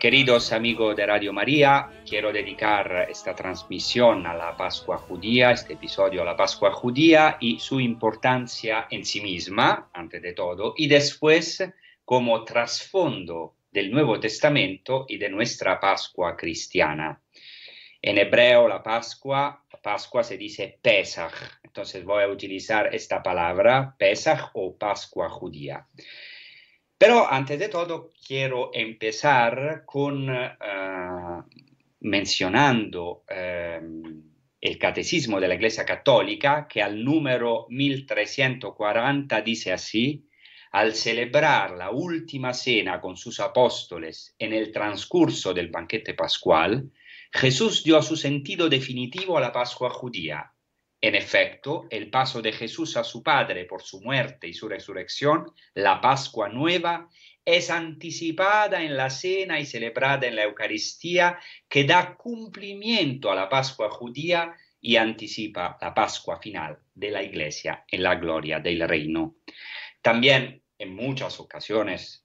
Queridos amigos de Radio María, quiero dedicar esta transmisión a la Pascua judía, este episodio a la Pascua judía y su importancia en sí misma, antes de todo, y después como trasfondo del Nuevo Testamento y de nuestra Pascua cristiana. En hebreo la Pascua, Pascua se dice Pesach, entonces voy a utilizar esta palabra, Pesach o Pascua judía. Pero antes de todo quiero empezar con eh, mencionando em, el Catecismo de la Iglesia Católica que al número 1340 dice así, al celebrar la última cena con sus apóstoles en el transcurso del banquete pascual, Jesús dio su sentido definitivo a la Pascua judía en efecto, el paso de Jesús a su Padre por su muerte y su resurrección, la Pascua nueva, es anticipada en la cena y celebrada en la Eucaristía que da cumplimiento a la Pascua judía y anticipa la Pascua final de la Iglesia en la gloria del reino. También en muchas ocasiones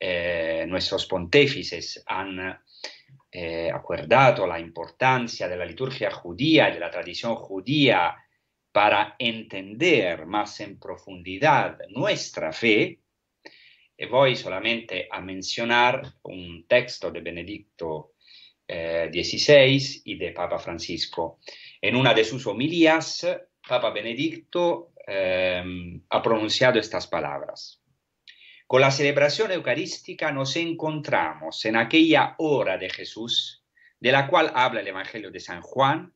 eh, nuestros pontífices han eh, acuerdado la importancia de la liturgia judía y de la tradición judía para entender más en profundidad nuestra fe, e voy solamente a mencionar un texto de Benedicto XVI eh, y de Papa Francisco. En una de sus homilías, Papa Benedicto ehm, ha pronunciado estas palabras. Con la celebración eucarística nos encontramos en aquella hora de Jesús, de la cual habla el Evangelio de San Juan,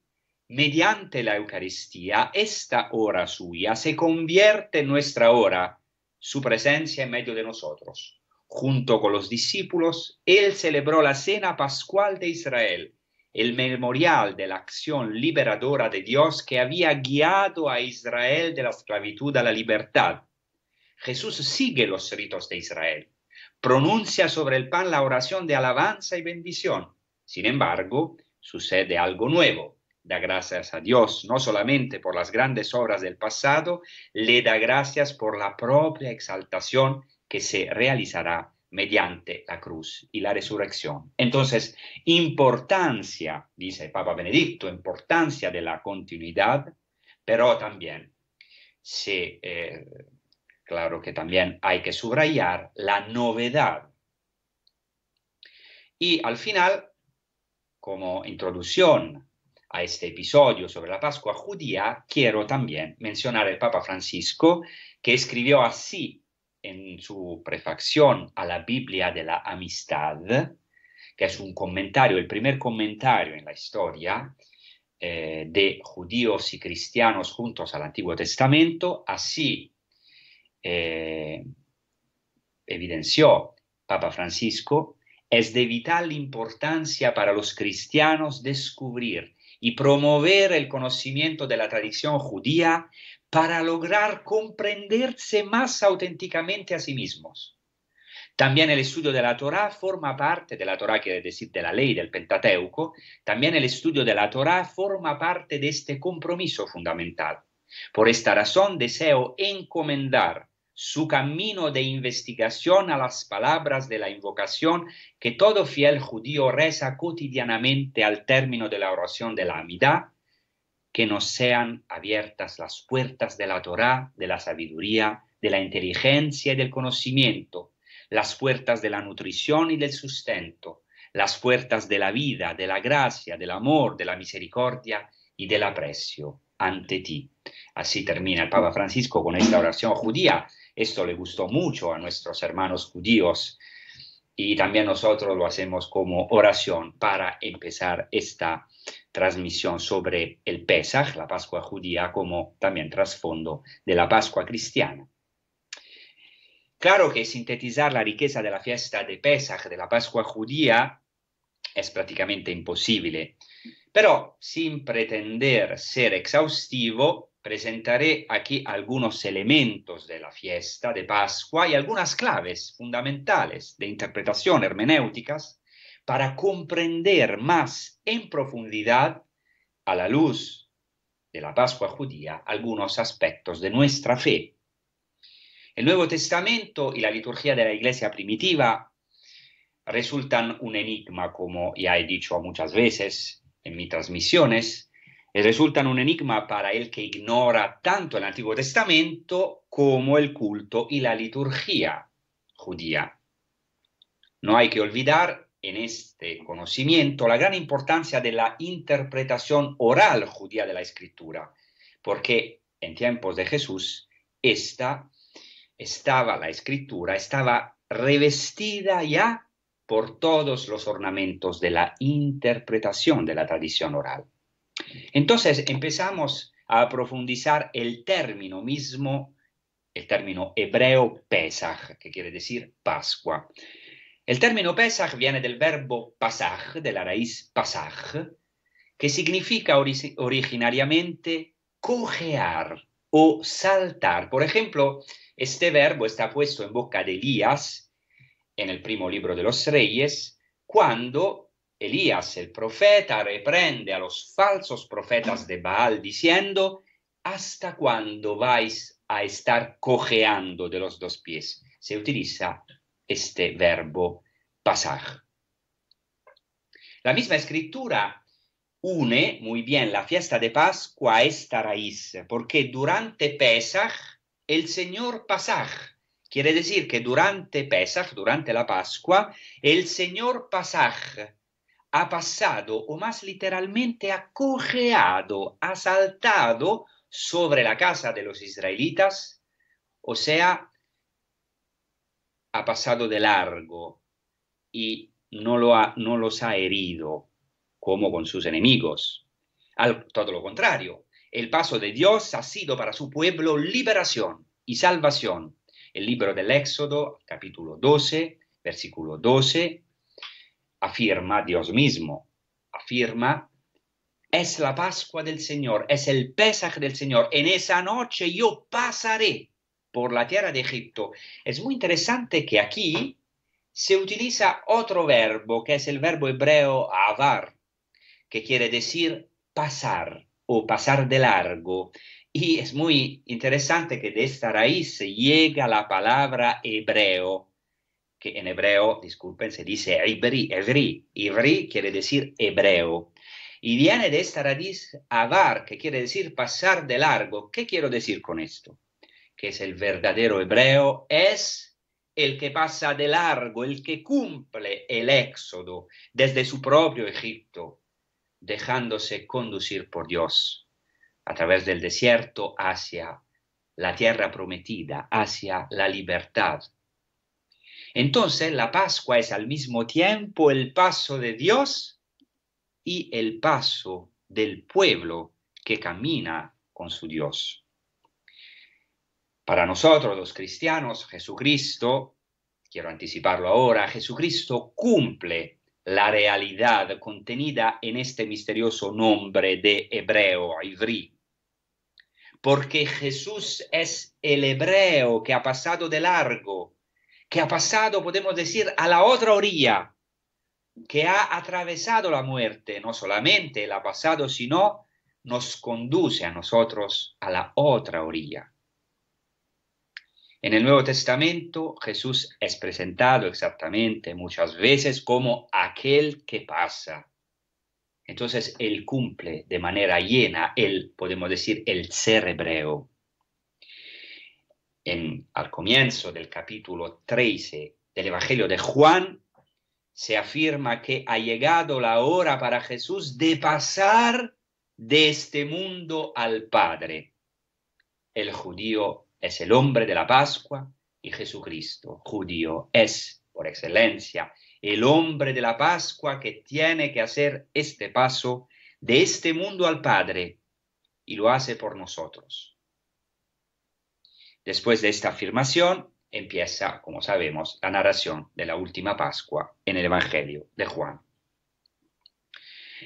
mediante la Eucaristía, esta hora suya se convierte en nuestra hora, su presencia en medio de nosotros. Junto con los discípulos, Él celebró la cena pascual de Israel, el memorial de la acción liberadora de Dios que había guiado a Israel de la esclavitud a la libertad Jesús sigue los ritos de Israel. Pronuncia sobre el pan la oración de alabanza y bendición. Sin embargo, sucede algo nuevo. Da gracias a Dios no solamente por las grandes obras del pasado, le da gracias por la propia exaltación que se realizará mediante la cruz y la resurrección. Entonces, importancia, dice el Papa Benedicto, importancia de la continuidad, pero también se eh, Claro que también hay que subrayar la novedad. Y al final, como introducción a este episodio sobre la Pascua judía, quiero también mencionar el Papa Francisco, que escribió así en su prefacción a la Biblia de la Amistad, que es un comentario, el primer comentario en la historia eh, de judíos y cristianos juntos al Antiguo Testamento, así eh, evidenció Papa Francisco, es de vital importancia para los cristianos descubrir y promover el conocimiento de la tradición judía para lograr comprenderse más auténticamente a sí mismos. También el estudio de la Torah forma parte, de la Torah quiere decir de la ley, del Pentateuco, también el estudio de la Torah forma parte de este compromiso fundamental. Por esta razón deseo encomendar su camino de investigación a las palabras de la invocación que todo fiel judío reza cotidianamente al término de la oración de la Amidad, que nos sean abiertas las puertas de la Torá, de la sabiduría, de la inteligencia y del conocimiento, las puertas de la nutrición y del sustento, las puertas de la vida, de la gracia, del amor, de la misericordia y del aprecio ante ti. Así termina el Papa Francisco con esta oración judía esto le gustó mucho a nuestros hermanos judíos y también nosotros lo hacemos como oración para empezar esta transmisión sobre el Pesaj, la Pascua judía, como también trasfondo de la Pascua cristiana. Claro que sintetizar la riqueza de la fiesta de Pesaj, de la Pascua judía, es prácticamente imposible, pero sin pretender ser exhaustivo, presentaré aquí algunos elementos de la fiesta de Pascua y algunas claves fundamentales de interpretación hermenéuticas para comprender más en profundidad, a la luz de la Pascua judía, algunos aspectos de nuestra fe. El Nuevo Testamento y la liturgia de la Iglesia primitiva resultan un enigma, como ya he dicho muchas veces en mis transmisiones, resultan un enigma para el que ignora tanto el Antiguo Testamento como el culto y la liturgia judía. No hay que olvidar en este conocimiento la gran importancia de la interpretación oral judía de la escritura, porque en tiempos de Jesús esta estaba la escritura estaba revestida ya por todos los ornamentos de la interpretación de la tradición oral. Entonces empezamos a profundizar el término mismo, el término hebreo Pesach, que quiere decir Pascua. El término Pesach viene del verbo pasaj, de la raíz Pasach, que significa originariamente cojear o saltar. Por ejemplo, este verbo está puesto en boca de Elías en el primo libro de los reyes, cuando Elías, el profeta, reprende a los falsos profetas de Baal diciendo, ¿hasta cuándo vais a estar cojeando de los dos pies? Se utiliza este verbo pasar. La misma escritura une muy bien la fiesta de Pascua a esta raíz, porque durante Pesach el Señor Pasaj, quiere decir que durante Pesach, durante la Pascua, el Señor Pasaj ha pasado, o más literalmente ha asaltado ha saltado sobre la casa de los israelitas, o sea, ha pasado de largo y no, lo ha, no los ha herido como con sus enemigos. Al, todo lo contrario, el paso de Dios ha sido para su pueblo liberación y salvación. El libro del Éxodo, capítulo 12, versículo 12, afirma Dios mismo, afirma, es la Pascua del Señor, es el Pesaj del Señor, en esa noche yo pasaré por la tierra de Egipto. Es muy interesante que aquí se utiliza otro verbo, que es el verbo hebreo avar, que quiere decir pasar o pasar de largo. Y es muy interesante que de esta raíz llega la palabra hebreo, que en hebreo, disculpen, se dice ibri, evri. Ibri quiere decir hebreo. Y viene de esta raíz avar, que quiere decir pasar de largo. ¿Qué quiero decir con esto? Que es el verdadero hebreo, es el que pasa de largo, el que cumple el éxodo desde su propio Egipto, dejándose conducir por Dios a través del desierto hacia la tierra prometida, hacia la libertad, entonces, la Pascua es al mismo tiempo el paso de Dios y el paso del pueblo que camina con su Dios. Para nosotros los cristianos, Jesucristo, quiero anticiparlo ahora, Jesucristo cumple la realidad contenida en este misterioso nombre de hebreo, Ivri. Porque Jesús es el hebreo que ha pasado de largo que ha pasado, podemos decir, a la otra orilla, que ha atravesado la muerte, no solamente la ha pasado, sino nos conduce a nosotros a la otra orilla. En el Nuevo Testamento Jesús es presentado exactamente muchas veces como aquel que pasa. Entonces Él cumple de manera llena, Él, podemos decir, el ser hebreo al comienzo del capítulo 13 del Evangelio de Juan, se afirma que ha llegado la hora para Jesús de pasar de este mundo al Padre. El judío es el hombre de la Pascua y Jesucristo, judío, es por excelencia el hombre de la Pascua que tiene que hacer este paso de este mundo al Padre y lo hace por nosotros. Después de esta afirmación empieza, como sabemos, la narración de la última Pascua en el Evangelio de Juan.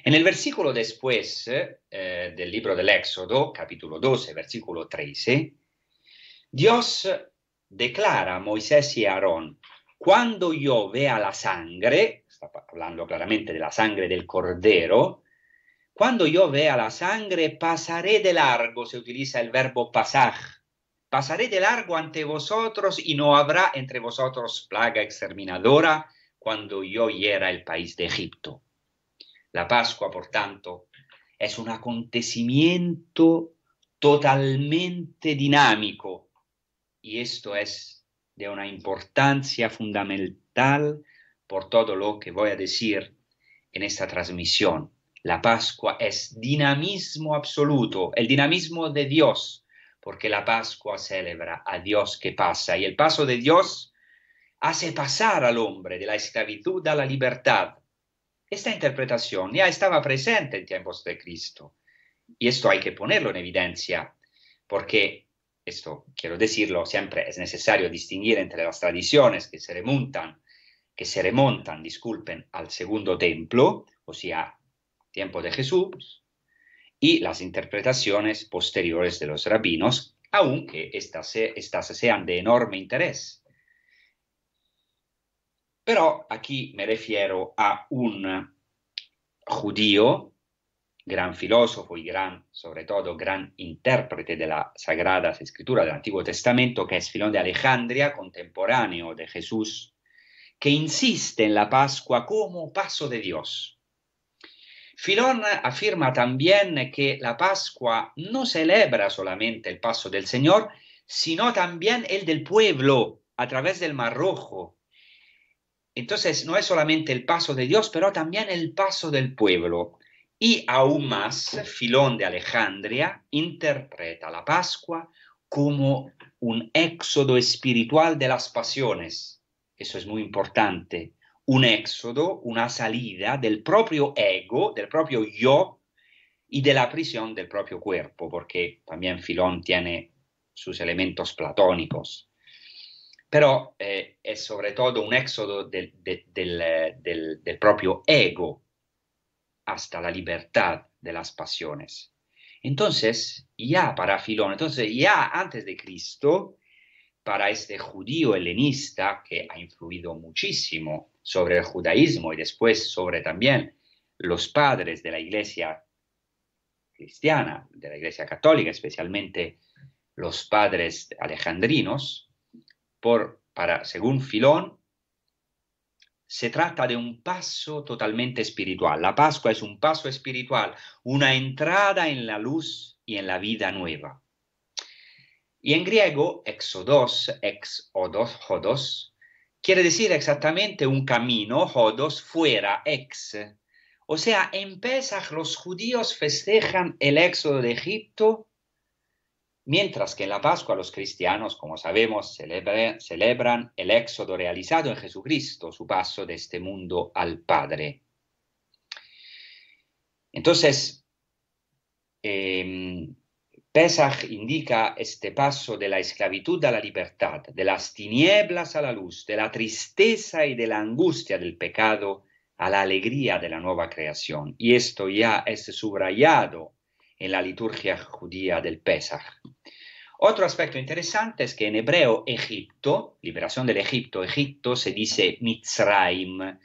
En el versículo después eh, eh, del libro del Éxodo, capítulo 12, versículo 13, Dios declara a Moisés y a Aarón, cuando yo vea la sangre, está hablando claramente de la sangre del cordero, cuando yo vea la sangre pasaré de largo, se utiliza el verbo pasar Pasaré de largo ante vosotros y no habrá entre vosotros plaga exterminadora cuando yo hiera el país de Egipto. La Pascua, por tanto, es un acontecimiento totalmente dinámico y esto es de una importancia fundamental por todo lo que voy a decir en esta transmisión. La Pascua es dinamismo absoluto, el dinamismo de Dios porque la Pascua celebra a Dios que pasa y el paso de Dios hace pasar al hombre de la esclavitud a la libertad. Esta interpretación ya estaba presente en tiempos de Cristo y esto hay que ponerlo en evidencia porque esto quiero decirlo siempre es necesario distinguir entre las tradiciones que se remontan que se remontan, disculpen, al segundo templo, o sea, tiempo de Jesús, y las interpretaciones posteriores de los rabinos, aunque estas, sean de enorme interés. Pero aquí me refiero a un judío, gran filósofo y gran, sobre todo, gran intérprete de la Sagrada Escritura del Antiguo Testamento, que es Filón de Alejandría, contemporáneo de Jesús, que insiste en la Pascua como paso de Dios Filón afirma también que la Pascua no celebra solamente el paso del Señor, sino también el del pueblo a través del Mar Rojo. Entonces no es solamente el paso de Dios, pero también el paso del pueblo. Y aún más, Filón de Alejandría interpreta la Pascua como un éxodo espiritual de las pasiones. Eso es muy importante, un éxodo, una salida del propio ego, del propio yo y de la prisión del propio cuerpo, porque también Filón tiene sus elementos platónicos. Pero eh, es sobre todo un éxodo eh, del, del propio ego hasta la libertad de las pasiones. Entonces, ya para Filón, entonces ya antes de Cristo, para este judío helenista que ha influido muchísimo sobre el judaísmo y después sobre también los padres de la iglesia cristiana, de la iglesia católica, especialmente los padres alejandrinos, por, para, según Filón, se trata de un paso totalmente espiritual. La Pascua es un paso espiritual, una entrada en la luz y en la vida nueva. Y en griego, exodos, exodos, jodos, Quiere decir exactamente un camino, Jodos, fuera, ex. O sea, en Pesach los judíos festejan el éxodo de Egipto, mientras que en la Pascua los cristianos, como sabemos, celebran el éxodo realizado en Jesucristo, su paso de este mundo al Padre. Entonces, em, Pesach indica este paso de la esclavitud a la libertad, de las tinieblas a la luz, de la tristeza y de la angustia del pecado a la alegría de la nueva creación. Y esto ya es subrayado en la liturgia judía del Pesach. Otro aspecto interesante es que en hebreo Egipto, liberación del Egipto, Egipto se dice Mitzraim,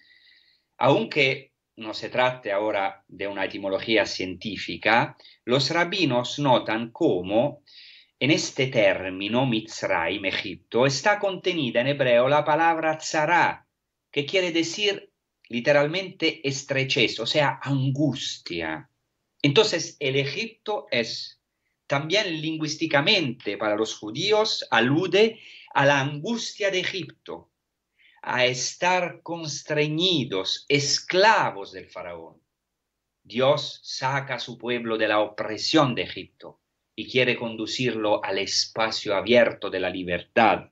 aunque no se trate ahora de una etimología científica, los rabinos notan cómo en este término, Mitzrayim, Egipto, está contenida en hebreo la palabra tzara, que quiere decir literalmente estrechez, o sea, angustia. Entonces, el Egipto es también lingüísticamente para los judíos, alude a la angustia de Egipto, a estar constreñidos, esclavos del faraón. Dios saca a su pueblo de la opresión de Egipto y quiere conducirlo al espacio abierto de la libertad.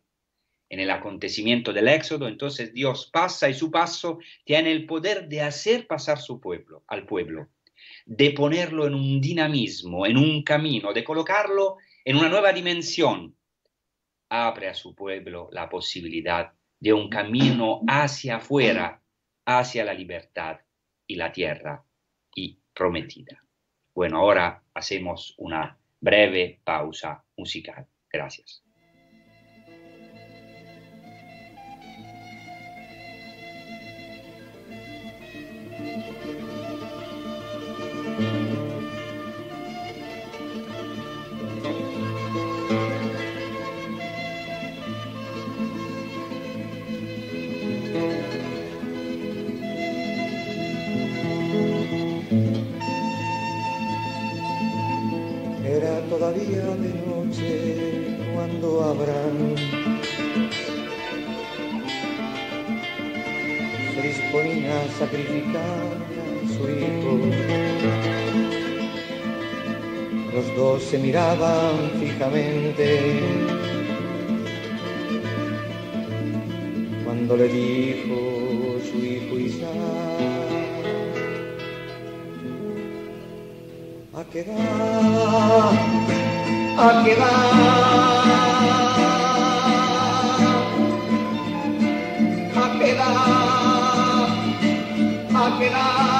En el acontecimiento del Éxodo, entonces Dios pasa y su paso tiene el poder de hacer pasar su pueblo, al pueblo, de ponerlo en un dinamismo, en un camino, de colocarlo en una nueva dimensión. Abre a su pueblo la posibilidad de un camino hacia afuera, hacia la libertad y la tierra y prometida. Bueno, ahora hacemos una breve pausa musical. Gracias. habrán Se disponía a sacrificar a su hijo. Los dos se miraban fijamente. Cuando le dijo su hijo Isaac, ¿a qué va? ¿A qué va? quedar, a quedar.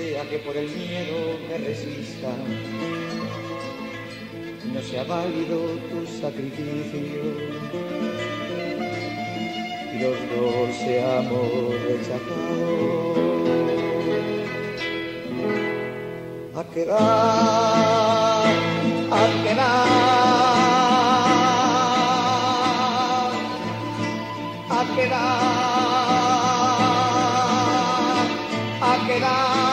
sea que por el miedo me resista, no sea válido tu sacrificio y los dos seamos rechazados. A quedar, a quedar, a quedar, a quedar.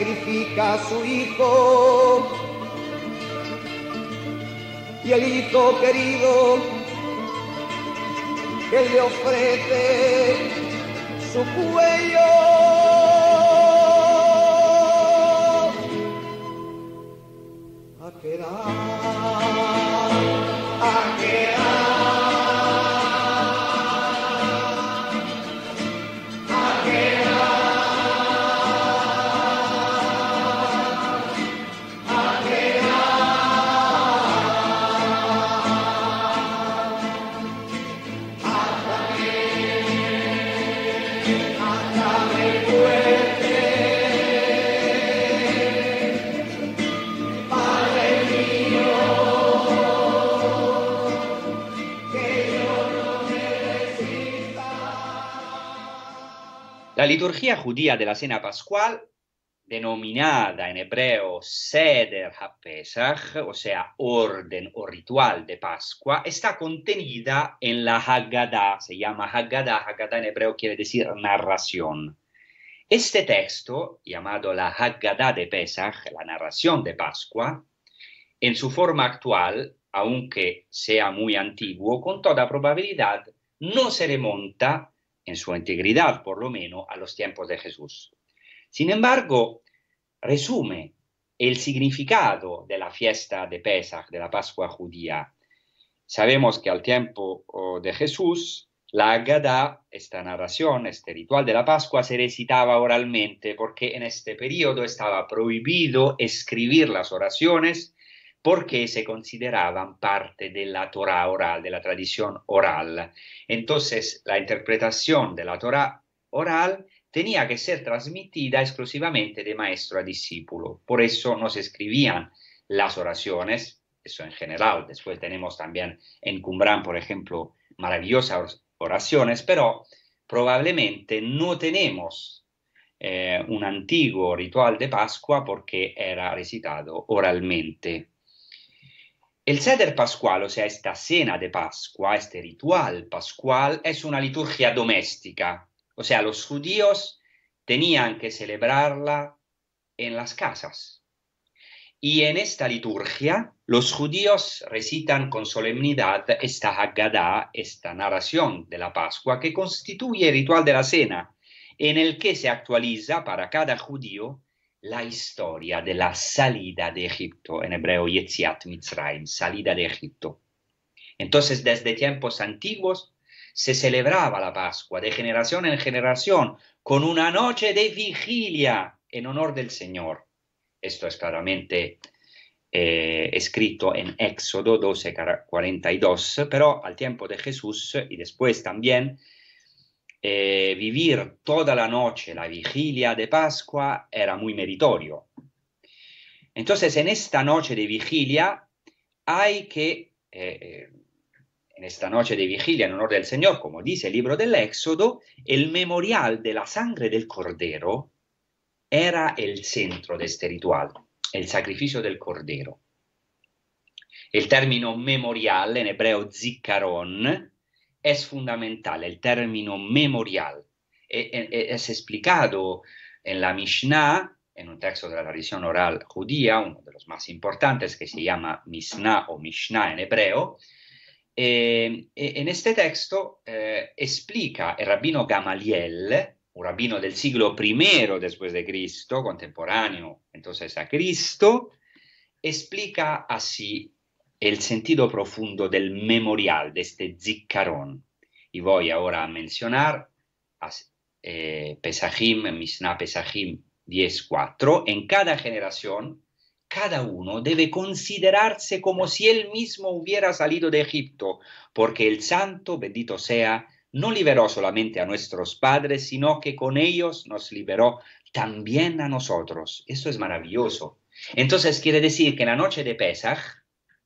sacrifica a su hijo. Y el hijo querido que le ofrece su cuello liturgia judía de la cena pascual, denominada en hebreo Seder HaPesach, o sea, orden o ritual de Pascua, está contenida en la Haggadah, se llama Haggadah, Haggadah en hebreo quiere decir narración. Este texto, llamado la Haggadah de Pesach, la narración de Pascua, en su forma actual, aunque sea muy antiguo, con toda probabilidad no se remonta en su integridad por lo menos, a los tiempos de Jesús. Sin embargo, resume el significado de la fiesta de Pesach, de la Pascua judía. Sabemos que al tiempo de Jesús, la Agada, esta narración, este ritual de la Pascua, se recitaba oralmente porque en este periodo estaba prohibido escribir las oraciones porque se consideraban parte de la Torah oral, de la tradición oral. Entonces, la interpretación de la Torah oral tenía que ser transmitida exclusivamente de maestro a discípulo. Por eso no se escribían las oraciones, eso en general. Después tenemos también en Cumbrán, por ejemplo, maravillosas oraciones, pero probablemente no tenemos eh, un antiguo ritual de Pascua porque era recitado oralmente. El Seder Pascual, o sea, esta cena de Pascua, este ritual pascual, es una liturgia doméstica. O sea, los judíos tenían que celebrarla en las casas. Y en esta liturgia, los judíos recitan con solemnidad esta Haggadah, esta narración de la Pascua, que constituye el ritual de la cena, en el que se actualiza para cada judío la historia de la salida de Egipto, en hebreo Yetziat Mitzrayim, salida de Egipto. Entonces, desde tiempos antiguos se celebraba la Pascua de generación en generación con una noche de vigilia en honor del Señor. Esto es claramente eh, escrito en Éxodo 42, pero al tiempo de Jesús y después también eh, vivir toda la noche, la vigilia de Pascua, era muy meritorio. Entonces, en esta noche de vigilia hay que, eh, eh, en esta noche de vigilia en honor del Señor, como dice el libro del Éxodo, el memorial de la sangre del cordero era el centro de este ritual, el sacrificio del cordero. El término memorial en hebreo zikaron es fundamental. El término memorial e, e, e, es explicado en la Mishnah, en un texto de la tradición oral judía, uno de los más importantes, que se llama Mishnah o Mishnah en hebreo. Eh, en este texto eh, explica el rabino Gamaliel, un rabino del siglo primero después de Cristo, contemporáneo entonces a Cristo, explica así el sentido profundo del memorial de este Ziccarón. Y voy ahora a mencionar a, eh, Pesajim, Mishnah Pesajim 10.4. En cada generación, cada uno debe considerarse como si él mismo hubiera salido de Egipto, porque el santo, bendito sea, no liberó solamente a nuestros padres, sino que con ellos nos liberó también a nosotros. eso es maravilloso. Entonces quiere decir que en la noche de Pesach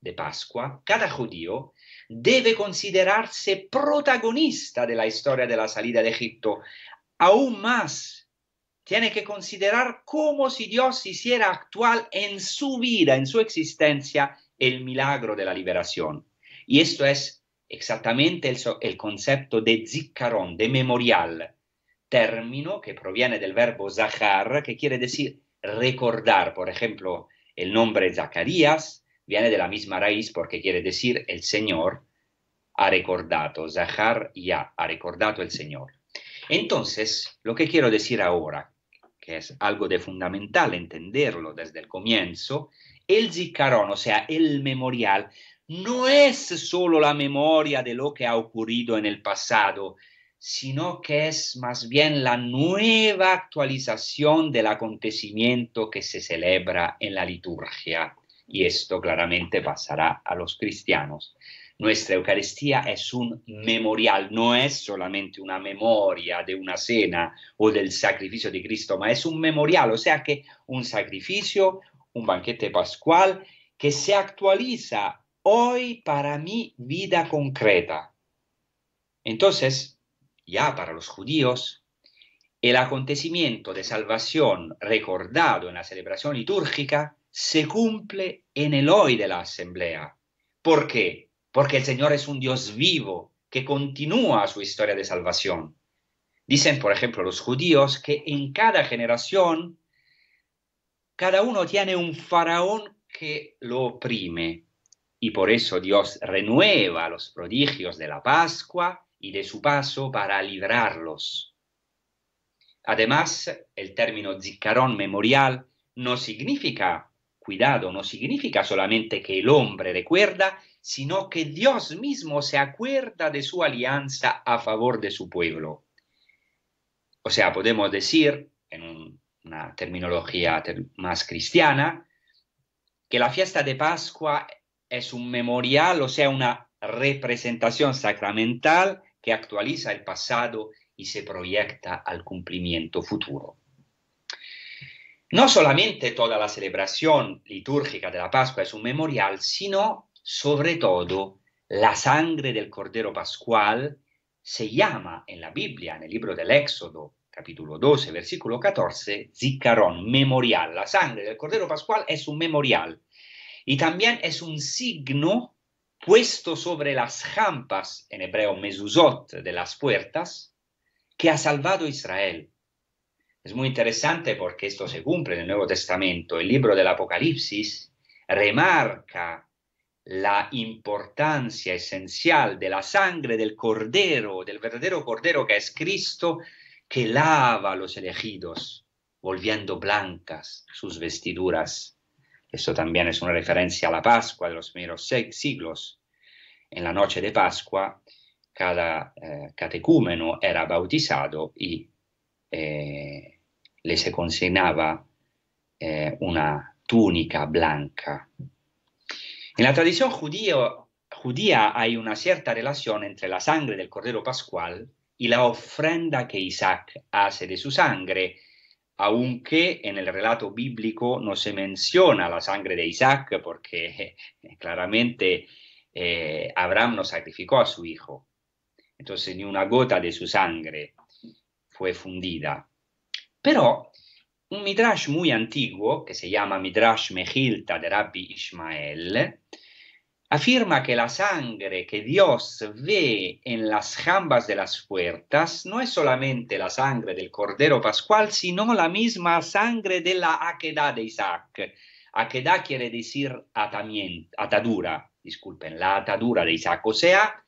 de Pascua, cada judío debe considerarse protagonista de la historia de la salida de Egipto. Aún más, tiene que considerar cómo si Dios hiciera actual en su vida, en su existencia, el milagro de la liberación. Y esto es exactamente el, concepto de zikaron, de memorial, término que proviene del verbo zahar, que quiere decir recordar, por ejemplo, el nombre Zacarías, viene de la misma raíz porque quiere decir el Señor ha recordado, Zahar ya ha recordado el Señor. Entonces, lo que quiero decir ahora, que es algo de fundamental entenderlo desde el comienzo, el zicarón, o sea, el memorial, no es solo la memoria de lo que ha ocurrido en el pasado, sino que es más bien la nueva actualización del acontecimiento que se celebra en la liturgia y esto claramente pasará a los cristianos. Nuestra Eucaristía es un memorial, no es solamente una memoria de una cena o del sacrificio de Cristo, ma es un memorial, o sea que un sacrificio, un banquete pascual que se actualiza hoy para mi vida concreta. Entonces, ya para los judíos, el acontecimiento de salvación recordado en la celebración litúrgica se cumple en el hoy de la asamblea. ¿Por qué? Porque el Señor es un Dios vivo que continúa su historia de salvación. Dicen, por ejemplo, los judíos que en cada generación cada uno tiene un faraón que lo oprime y por eso Dios renueva los prodigios de la Pascua y de su paso para librarlos. Además, el término Zicarón memorial no significa Cuidado, no significa solamente que el hombre recuerda, sino que Dios mismo se acuerda de su alianza a favor de su pueblo. O sea, podemos decir, en una terminología más cristiana, que la fiesta de Pascua es un memorial, o sea, una representación sacramental que actualiza el pasado y se proyecta al cumplimiento futuro. No solamente toda la celebración litúrgica de la Pascua es un memorial, sino sobre todo la sangre del Cordero Pascual se llama en la Biblia, en el libro del Éxodo, capítulo 12, versículo 14, Zicarón, memorial. La sangre del Cordero Pascual es un memorial y también es un signo puesto sobre las jampas, en hebreo mesuzot, de las puertas, que ha salvado Israel es muy interesante porque esto se cumple en el Nuevo Testamento. El libro del Apocalipsis remarca la importancia esencial de la sangre del Cordero, del verdadero Cordero que es Cristo, que lava a los elegidos, volviendo blancas sus vestiduras. Esto también es una referencia a la Pascua de los primeros siglos. En la noche de Pascua, cada eh, catecúmeno era bautizado y eh, le se consignaba eh, una túnica blanca. En la tradición judía hay una cierta relación entre la sangre del Cordero Pascual y la ofrenda que Isaac hace de su sangre, aunque en el relato bíblico no se menciona la sangre de Isaac porque claramente eh, Abraham no sacrificó a su hijo. Entonces ni una gota de su sangre fue fundida. Pero un midrash muy antiguo, que se llama Midrash mehilta de Rabbi Ismael, afirma que la sangre que Dios ve en las jambas de las puertas no es solamente la sangre del Cordero Pascual, sino la misma sangre de la Akedah de Isaac. Akedah quiere decir atadura, disculpen, la atadura de Isaac, o sea,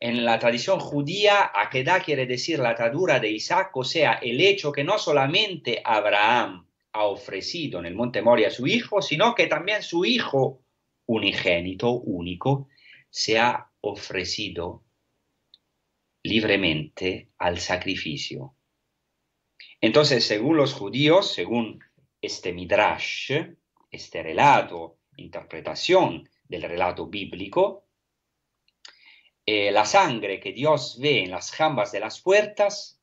en la tradición judía, Akedah quiere decir la atadura de Isaac, o sea, el hecho que no solamente Abraham ha ofrecido en el monte Moria a su hijo, sino que también su hijo unigénito, único, se ha ofrecido libremente al sacrificio. Entonces, según los judíos, según este midrash, este relato, interpretación del relato bíblico, eh, la sangre que Dios ve en las jambas de las puertas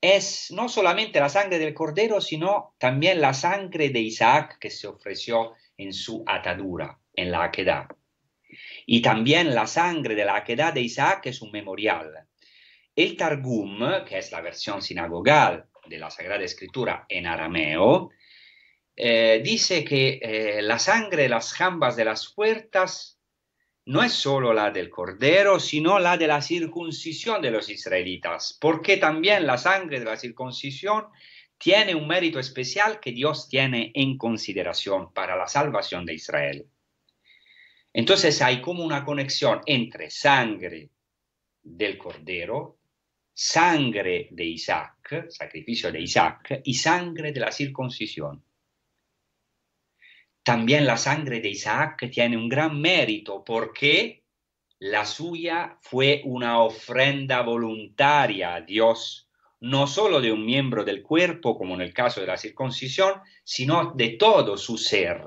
es no solamente la sangre del cordero, sino también la sangre de Isaac que se ofreció en su atadura, en la aquedad. Y también la sangre de la aquedad de Isaac es un memorial. El Targum, que es la versión sinagogal de la Sagrada Escritura en arameo, eh, dice que eh, la sangre de las jambas de las puertas no es solo la del cordero, sino la de la circuncisión de los israelitas, porque también la sangre de la circuncisión tiene un mérito especial que Dios tiene en consideración para la salvación de Israel. Entonces hay como una conexión entre sangre del cordero, sangre de Isaac, sacrificio de Isaac, y sangre de la circuncisión. También la sangre de Isaac tiene un gran mérito porque la suya fue una ofrenda voluntaria a Dios, no solo de un miembro del cuerpo, como en el caso de la circuncisión, sino de todo su ser.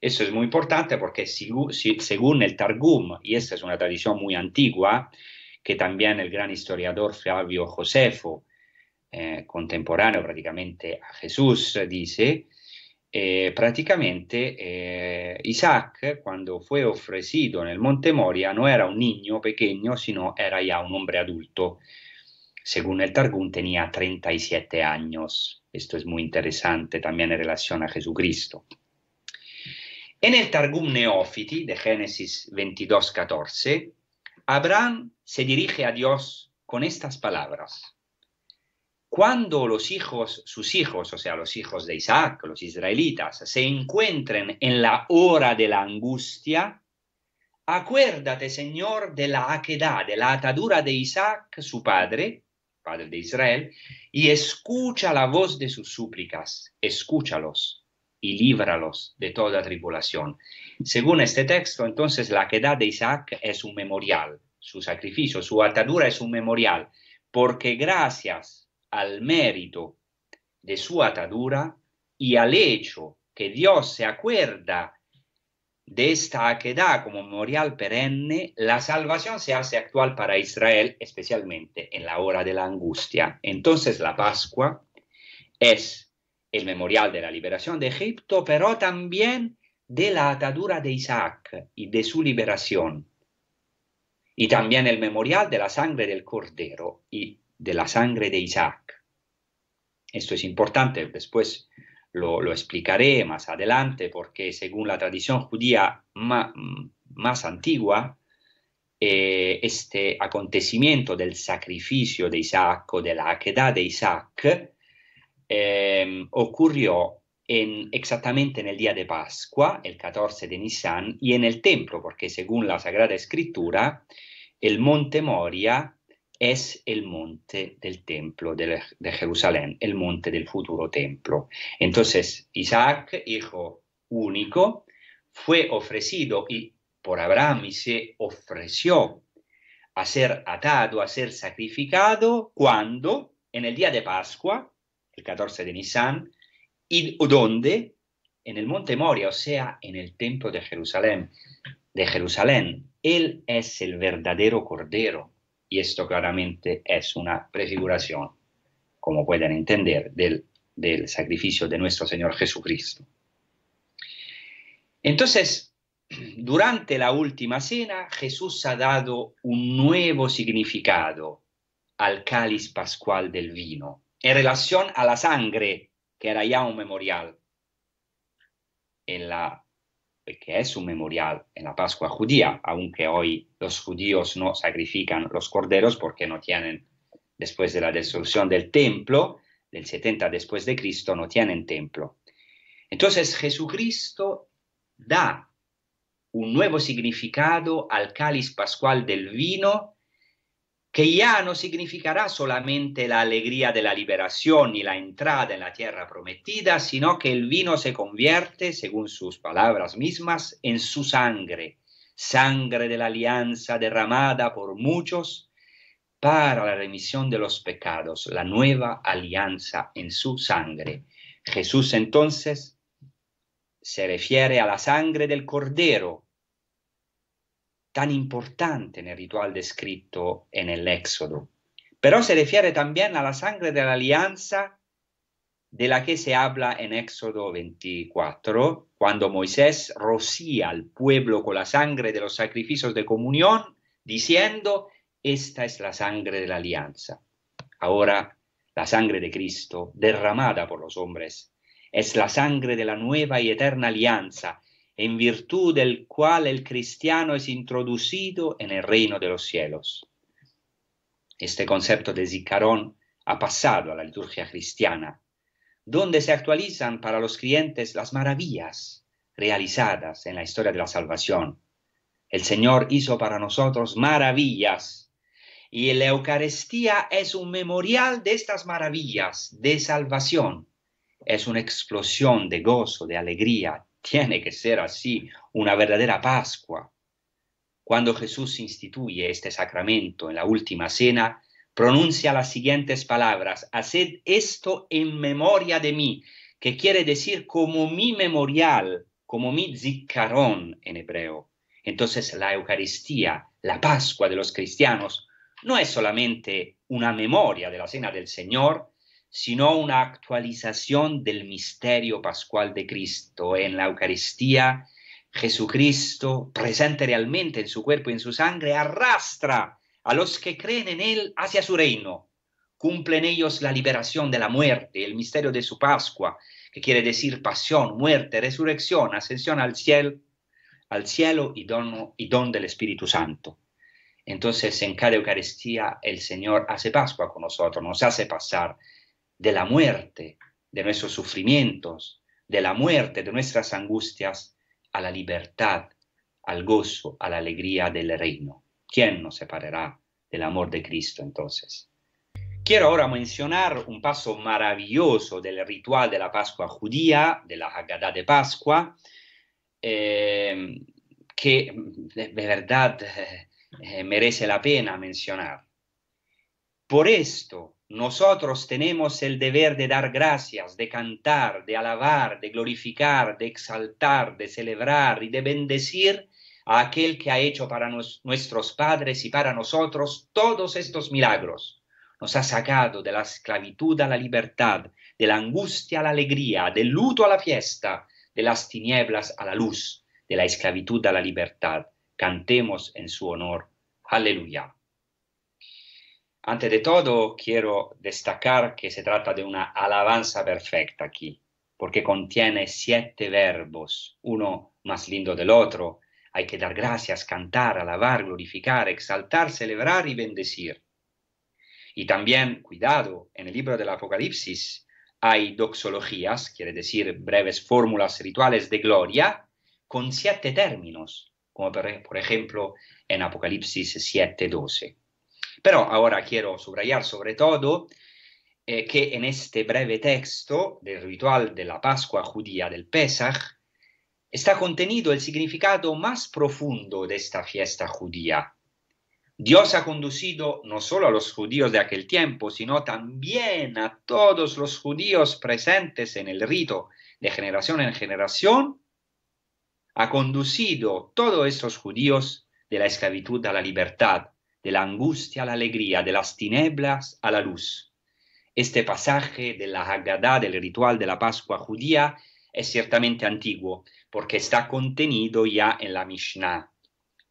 Eso es muy importante porque según el Targum, y esta es una tradición muy antigua, que también el gran historiador Flavio Josefo, eh, contemporáneo prácticamente a Jesús, eh, dice, eh, Prácticamente, eh, Isaac, cuando fue ofrecido en el Monte Moria, no era un niño pequeño, sino era ya un hombre adulto. Según el Targum, tenía 37 años. Esto es muy interesante también en relación a Jesucristo. En el Targum Neofiti, de Génesis 22, 14, Abraham se dirige a Dios con estas palabras cuando los hijos, sus hijos, o sea, los hijos de Isaac, los israelitas, se encuentren en la hora de la angustia, acuérdate, Señor, de la aquedad, de la atadura de Isaac, su padre, padre de Israel, y escucha la voz de sus súplicas, escúchalos y líbralos de toda tribulación. Según este texto, entonces la aquedad de Isaac es un memorial, su sacrificio, su atadura es un memorial, porque gracias al mérito de su atadura y al hecho que Dios se acuerda de esta aquedad como memorial perenne, la salvación se hace actual para Israel, especialmente en la hora de la angustia. Entonces la Pascua es el memorial de la liberación de Egipto, pero también de la atadura de Isaac y de su liberación. Y también el memorial de la sangre del Cordero y de la sangre de Isaac. Esto es importante, después lo, explicaré más adelante, porque según la tradición judía más, antigua, eh, este acontecimiento del sacrificio de Isaac o de la aquedad de Isaac eh, ocurrió exactamente en el día de Pascua, el 14 de Nisan, y en el templo, porque según la Sagrada Escritura, el monte Moria es el monte del templo de, Jerusalén, el monte del futuro templo. Entonces, Isaac, hijo único, fue ofrecido y por Abraham y se ofreció a ser atado, a ser sacrificado, cuando, en el día de Pascua, el 14 de Nisan, y donde, en el monte Moria, o sea, en el templo de Jerusalén, de Jerusalén, él es el verdadero cordero y esto claramente es una prefiguración, como pueden entender, del, del sacrificio de nuestro Señor Jesucristo. Entonces, durante la última cena, Jesús ha dado un nuevo significado al cáliz pascual del vino, en relación a la sangre, que era ya un memorial. En la que es un memorial en la Pascua judía, aunque hoy los judíos no sacrifican los corderos porque no tienen, después de la destrucción del templo, del 70 después de Cristo, no tienen templo. Entonces Jesucristo da un nuevo significado al cáliz pascual del vino que ya no significará solamente la alegría de la liberación y la entrada en la tierra prometida, sino que el vino se convierte, según sus palabras mismas, en su sangre, sangre de la alianza derramada por muchos para la remisión de los pecados, la nueva alianza en su sangre. Jesús entonces se refiere a la sangre del cordero tan importante en el ritual descrito en el Éxodo, pero se refiere también a la sangre de la alianza de la que se habla en Éxodo 24, cuando Moisés rocía al pueblo con la sangre de los sacrificios de comunión, diciendo, esta es la sangre de la alianza. Ahora, la sangre de Cristo, derramada por los hombres, es la sangre de la nueva y eterna alianza en virtud del cual el cristiano es introducido en el reino de los cielos. Este concepto de Zicarón ha pasado a la liturgia cristiana, donde se actualizan para los clientes las maravillas realizadas en la historia de la salvación. El Señor hizo para nosotros maravillas y la Eucaristía es un memorial de estas maravillas de salvación. Es una explosión de gozo, de alegría, tiene que ser así, una verdadera Pascua. Cuando Jesús instituye este sacramento en la última cena, pronuncia las siguientes palabras, haced esto en memoria de mí, que quiere decir como mi memorial, como mi zicarón en hebreo. Entonces la Eucaristía, la Pascua de los cristianos, no es solamente una memoria de la cena del Señor, sino una actualización del misterio pascual de Cristo. En la Eucaristía, Jesucristo, presente realmente en su cuerpo y en su sangre, arrastra a los que creen en Él hacia su reino. Cumplen ellos la liberación de la muerte, el misterio de su Pascua, que quiere decir pasión, muerte, resurrección, ascensión al cielo, al cielo y don, y don del Espíritu Santo. Entonces, en cada Eucaristía, el Señor hace Pascua con nosotros, nos hace pasar de la muerte, de nuestros sufrimientos, de la muerte, de nuestras angustias, a la libertad, al gozo, a la alegría del reino. ¿Quién nos separará del amor de Cristo entonces? Quiero ahora mencionar un paso maravilloso del ritual de la Pascua judía, de la Haggadah de Pascua, eh, que de, verdad eh, eh, merece la pena mencionar. Por esto, nosotros tenemos el deber de dar gracias, de cantar, de alabar, de glorificar, de exaltar, de celebrar y de bendecir a aquel que ha hecho para nuestros padres y para nosotros todos estos milagros. Nos ha sacado de la esclavitud a la libertad, de la angustia a la alegría, del luto a la fiesta, de las tinieblas a la luz, de la esclavitud a la libertad. Cantemos en su honor. Aleluya. Antes de todo, quiero destacar que se trata de una alabanza perfecta aquí, porque contiene siete verbos, uno más lindo del otro. Hay que dar gracias, cantar, alabar, glorificar, exaltar, celebrar y bendecir. Y también, cuidado, en el libro del Apocalipsis hay doxologías, quiere decir breves fórmulas rituales de gloria, con siete términos, como por, ejemplo en Apocalipsis 7.12. Pero ahora quiero subrayar sobre todo que en este breve texto del ritual de la Pascua judía del Pesach está contenido el significado más profundo de esta fiesta judía. Dios ha conducido no solo a los judíos de aquel tiempo, sino también a todos los judíos presentes en el rito de generación en generación, ha conducido todos estos judíos de la esclavitud a la libertad, de la angustia a la alegría, de las tinieblas a la luz. Este pasaje de la Haggadah, del ritual de la Pascua judía, es ciertamente antiguo, porque está contenido ya en la Mishnah,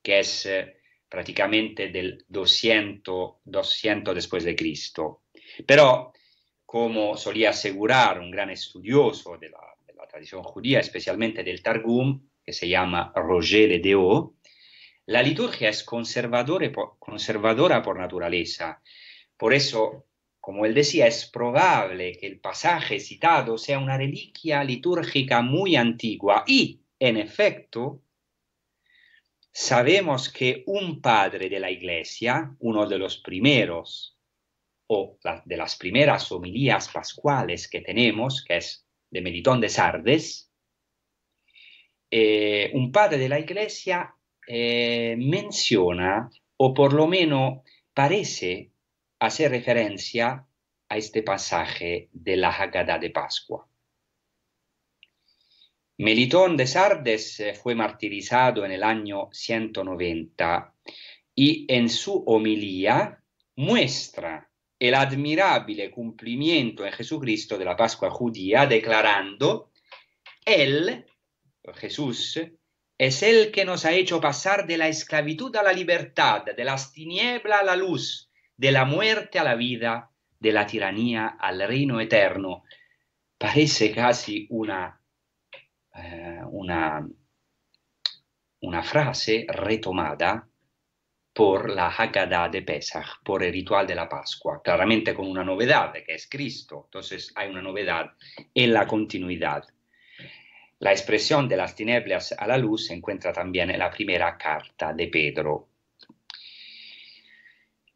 que es eh, prácticamente del 200, 200 después de Cristo. Pero, como solía asegurar un gran estudioso de la, tradición judía, especialmente del Targum, que se llama Roger Ledeau, la liturgia es conservadora por naturaleza. Por eso, como él decía, es probable que el pasaje citado sea una reliquia litúrgica muy antigua y, en efecto, sabemos que un padre de la Iglesia, uno de los primeros o de las primeras homilías pascuales que tenemos, que es de Melitón de Sardes, eh, un padre de la Iglesia eh, menciona, o por lo menos parece hacer referencia a este pasaje de la Haggadah de Pascua. Melitón de Sardes eh, fue martirizado en el año 190 y en su homilía muestra el admirable cumplimiento en Jesucristo de la Pascua judía declarando, Él, Jesús, es el que nos ha hecho pasar de la esclavitud a la libertad, de las tinieblas a la luz, de la muerte a la vida, de la tiranía al reino eterno. Parece casi una, eh, una, frase retomada por la Haggadah de Pesach, por el ritual de la Pascua, claramente con una novedad, que es Cristo. Entonces hay una novedad en la continuidad. La expresión de las tinieblas a la luz se encuentra también en la primera carta de Pedro.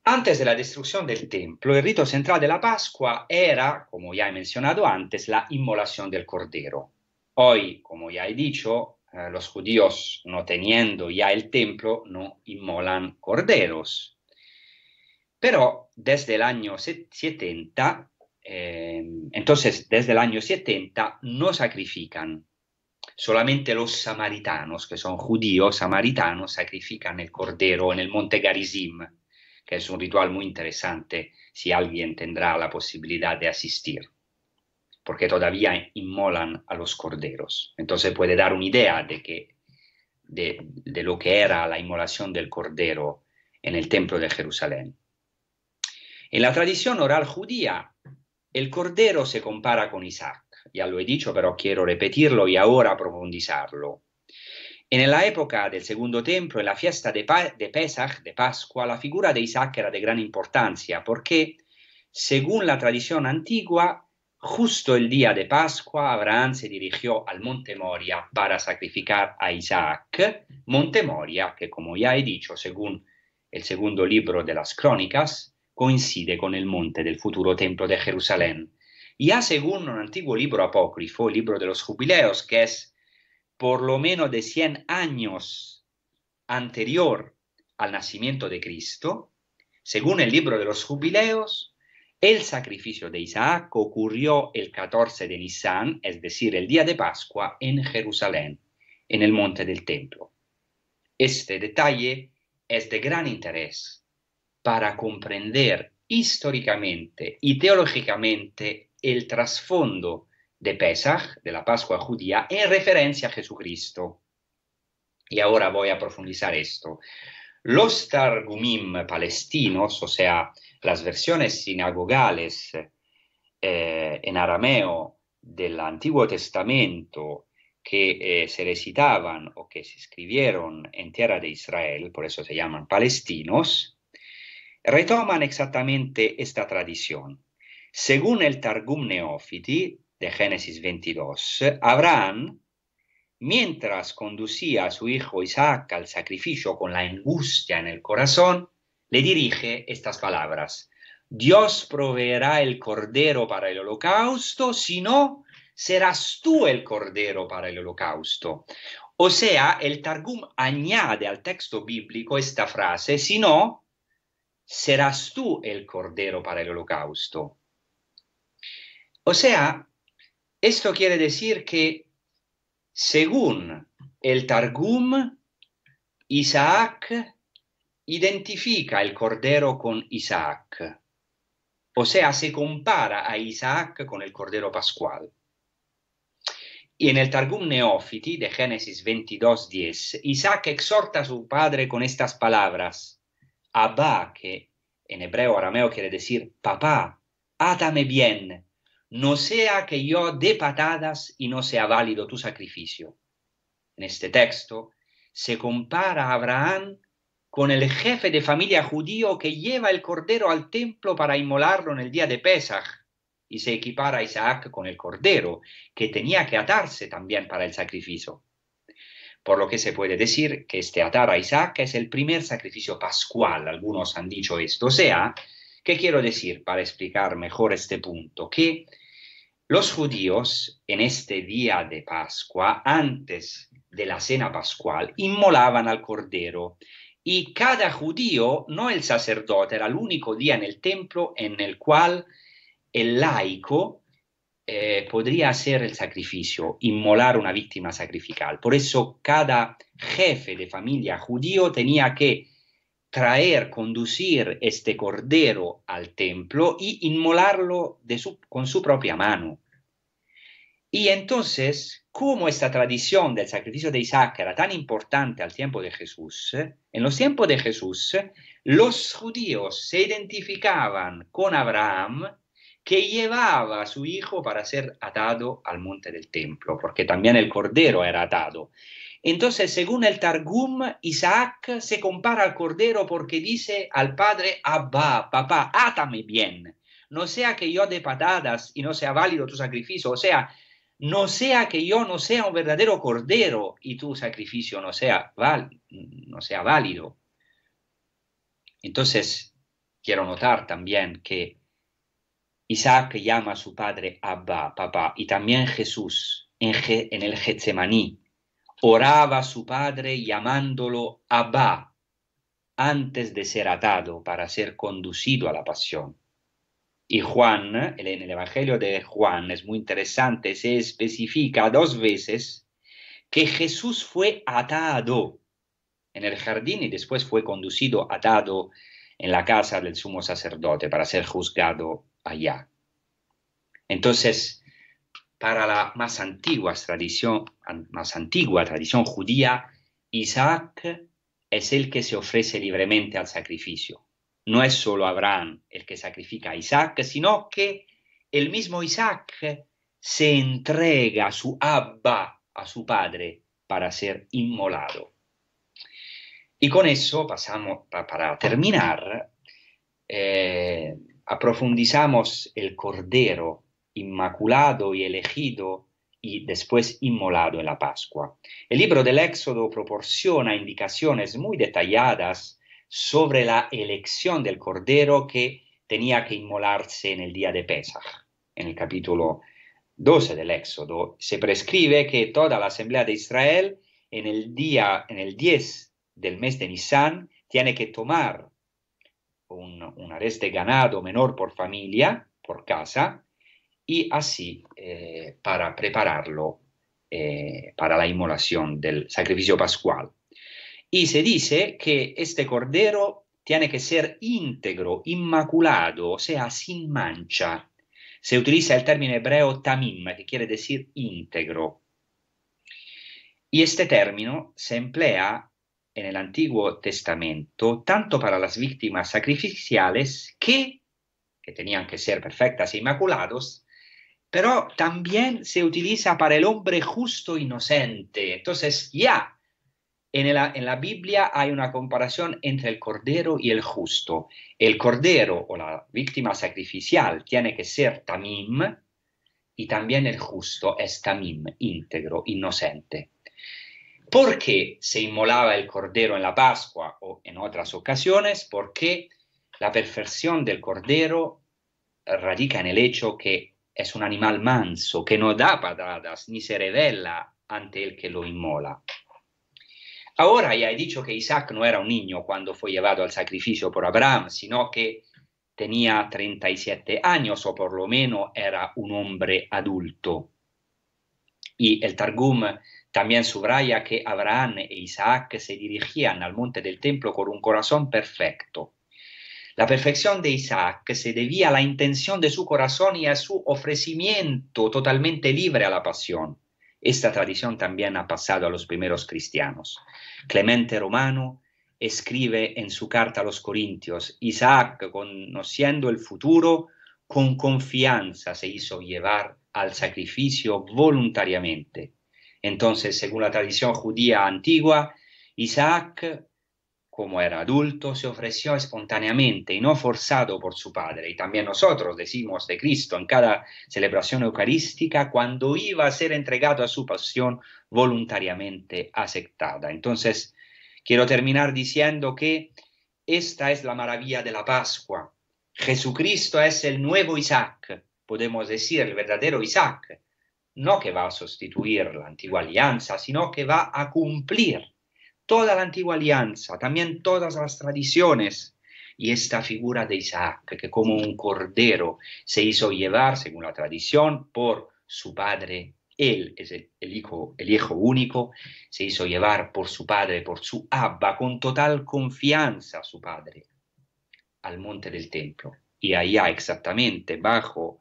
Antes de la destrucción del templo, el rito central de la Pascua era, como ya he mencionado antes, la inmolación del cordero. Hoy, como ya he dicho, eh, los judíos, no teniendo ya el templo, no inmolan corderos. Pero desde el año 70, eh, entonces desde el año 70 no sacrifican Solamente los samaritanos, que son judíos samaritanos, sacrifican el cordero en el monte Garizim, que es un ritual muy interesante si alguien tendrá la posibilidad de asistir, porque todavía inmolan a los corderos. Entonces puede dar una idea de, de lo que era la inmolación del cordero en el templo de Jerusalén. En la tradición oral judía, el cordero se compara con Isaac ya lo he dicho, pero quiero repetirlo y ahora profundizarlo. En la época del Segundo Templo, en la fiesta de, de Pesach, de Pascua, la figura de Isaac era de gran importancia, porque, según la tradición antigua, Justo el día de Pascua, Abraham se dirigió al monte Moria para sacrificar a Isaac. Monte Moria, que como ya he dicho, según el segundo libro de las Crónicas, coincide con el monte del futuro templo de Jerusalén. Ya según un antiguo libro apócrifo, el libro de los jubileos, que es por lo menos de 100 años anterior al nacimiento de Cristo, según el libro de los jubileos, el sacrificio de Isaac ocurrió el 14 de Nissan, es decir, el día de Pascua, en Jerusalén, en el monte del templo. Este detalle es de gran interés para comprender históricamente y teológicamente el trasfondo de Pesach, de la Pascua judía, en referencia a Jesucristo. Y ahora voy a profundizar esto. Los Targumim palestinos, o sea, las versiones sinagogales eh, en arameo del Antiguo Testamento que eh, se recitaban o que se escribieron en tierra de Israel, por eso se llaman palestinos, retoman exactamente esta tradición. Según el Targum Neofiti de Génesis 22, Abraham, mientras conducía a su hijo Isaac al sacrificio con la angustia en el corazón, le dirige estas palabras. Dios proveerá el cordero para el holocausto, si no, serás tú el cordero para el holocausto. O sea, el Targum añade al texto bíblico esta frase, si no, serás tú el cordero para el holocausto. O sea, esto quiere decir que según el Targum, Isaac identifica el cordero con Isaac. O sea, se compara a Isaac con el cordero pascual. Y en el Targum Neofiti, de Génesis 22.10, Isaac exhorta a su padre con estas palabras. Abba, que en hebreo arameo quiere decir papá, atame bien, no sea que yo dé patadas y no sea válido tu sacrificio. En este texto se compara a Abraham con el jefe de familia judío que lleva el cordero al templo para inmolarlo en el día de Pesaj, y se equipara a Isaac con el cordero, que tenía que atarse también para el sacrificio. Por lo que se puede decir que este atar a Isaac es el primer sacrificio pascual, algunos han dicho esto, o sea, ¿Qué quiero decir para explicar mejor este punto? Que los judíos en este día de Pascua, antes de la cena pascual, inmolaban al cordero y cada judío, no el sacerdote, era el único día en el templo en el cual el laico eh, podría hacer el sacrificio, inmolar una víctima sacrificial. Por eso cada jefe de familia judío tenía que traer, conducir este cordero al templo y inmolarlo con su propia mano. Y entonces, como esta tradición del sacrificio de Isaac era tan importante al tiempo de Jesús, en los tiempos de Jesús, los judíos se identificaban con Abraham, que llevaba a su hijo para ser atado al monte del templo, porque también el cordero era atado. Entonces, según el Targum, Isaac se compara al cordero porque dice al padre, Abba, papá, átame bien. No sea que yo dé patadas y no sea válido tu sacrificio. O sea, no sea que yo no sea un verdadero cordero y tu sacrificio no sea, val no sea válido. Entonces, quiero notar también que Isaac llama a su padre Abba, papá, y también Jesús en, en el Getsemaní Oraba su padre llamándolo Abba antes de ser atado para ser conducido a la pasión. Y Juan, en el Evangelio de Juan, es muy interesante, se especifica dos veces que Jesús fue atado en el jardín y después fue conducido atado en la casa del sumo sacerdote para ser juzgado allá. Entonces, para la más antigua tradición, más antigua tradición judía, Isaac es el que se ofrece libremente al sacrificio. No es solo Abraham el que sacrifica a Isaac, sino que el mismo Isaac se entrega a su Abba, a su padre, para ser inmolado. Y con eso pasamos, para terminar, eh, aprofundizamos el cordero inmaculado y elegido y después inmolado en la Pascua. El libro del Éxodo proporciona indicaciones muy detalladas sobre la elección del Cordero que tenía que inmolarse en el día de Pesaj. En el capítulo 12 del Éxodo se prescribe que toda la asamblea de Israel en el día en el 10 del mes de Nisan tiene que tomar un, areste de ganado menor por familia, por casa, y así eh, para prepararlo eh, para la inmolación del sacrificio pascual. Y se dice que este cordero tiene que ser íntegro, inmaculado, o sea, sin mancha. Se utiliza el término hebreo tamim, que quiere decir íntegro. Y este término se emplea en el Antiguo Testamento tanto para las víctimas sacrificiales que, que tenían que ser perfectas e inmaculados, pero también se utiliza para el hombre justo e inocente. Entonces, ya, en la, Biblia hay una comparación entre el cordero y el justo. El cordero o la víctima sacrificial tiene que ser tamim y también el justo es tamim, íntegro, inocente. ¿Por qué se inmolaba el cordero en la Pascua o en otras ocasiones? Porque la perfección del cordero radica en el hecho que es un animal manso que no da patadas ni se revela ante el que lo inmola. Ahora ya he dicho que Isaac no era un niño cuando fue llevado al sacrificio por Abraham, sino que tenía 37 años o por lo menos era un hombre adulto. Y el Targum también subraya que Abraham e Isaac se dirigían al monte del templo con un corazón perfecto La perfección de Isaac se debía a la intención de su corazón y a su ofrecimiento totalmente libre a la pasión. Esta tradición también ha pasado a los primeros cristianos. Clemente Romano escribe en su carta a los Corintios, Isaac, conociendo el futuro, con confianza se hizo llevar al sacrificio voluntariamente. Entonces, según la tradición judía antigua, Isaac como era adulto, se ofreció espontáneamente y no forzado por su Padre. Y también nosotros decimos de Cristo en cada celebración eucarística, cuando iba a ser entregado a su pasión voluntariamente aceptada. Entonces, quiero terminar diciendo que esta es la maravilla de la Pascua. Jesucristo es el nuevo Isaac, podemos decir, el verdadero Isaac, no que va a sustituir la antigua alianza, sino que va a cumplir toda la antigua alianza, también todas las tradiciones. Y esta figura de Isaac, que como un cordero se hizo llevar, según la tradición, por su padre, él es el, hijo, el hijo único, se hizo llevar por su padre, por su Abba, con total confianza a su padre, al monte del templo. Y allá exactamente, bajo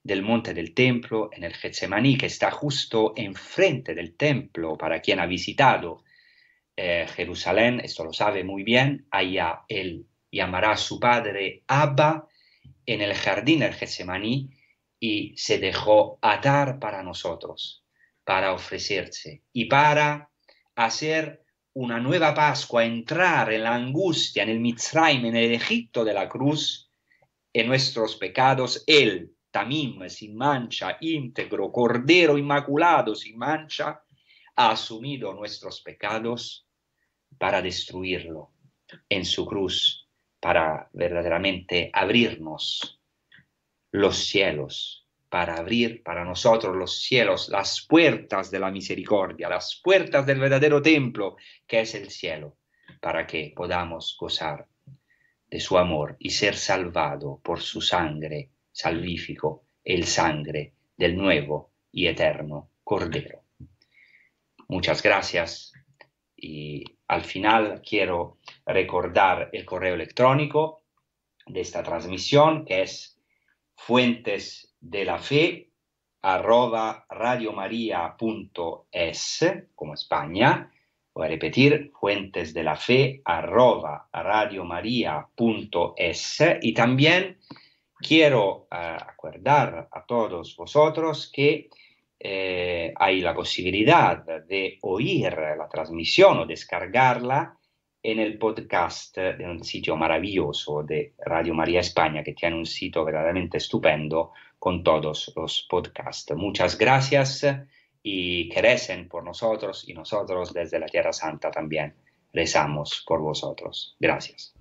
del monte del templo, en el Getsemaní, que está justo enfrente del templo, para quien ha visitado eh, Jerusalén, esto lo sabe muy bien, allá él llamará a su padre Abba en el jardín del Getsemaní y se dejó atar para nosotros, para ofrecerse y para hacer una nueva Pascua, entrar en la angustia, en el Mitzrayim, en el Egipto de la cruz, en nuestros pecados, Él, Tamim, sin mancha, íntegro, Cordero inmaculado, sin mancha, ha asumido nuestros pecados para destruirlo en su cruz, para verdaderamente abrirnos los cielos, para abrir para nosotros los cielos, las puertas de la misericordia, las puertas del verdadero templo que es el cielo, para que podamos gozar de su amor y ser salvado por su sangre salvífico, el sangre del nuevo y eterno Cordero. Muchas gracias. Y al final quiero recordar el correo electrónico de esta transmisión, que es fuentes de la fe arroba como España. Voy a repetir, fuentes de la fe arroba Y también quiero eh, acordar a todos vosotros que eh, hay la posibilidad de oír la transmisión o descargarla en el podcast de un sitio maravilloso de Radio María España, que tiene un sitio verdaderamente estupendo con todos los podcasts. Muchas gracias y que recen por nosotros y nosotros desde la Tierra Santa también rezamos por vosotros. Gracias.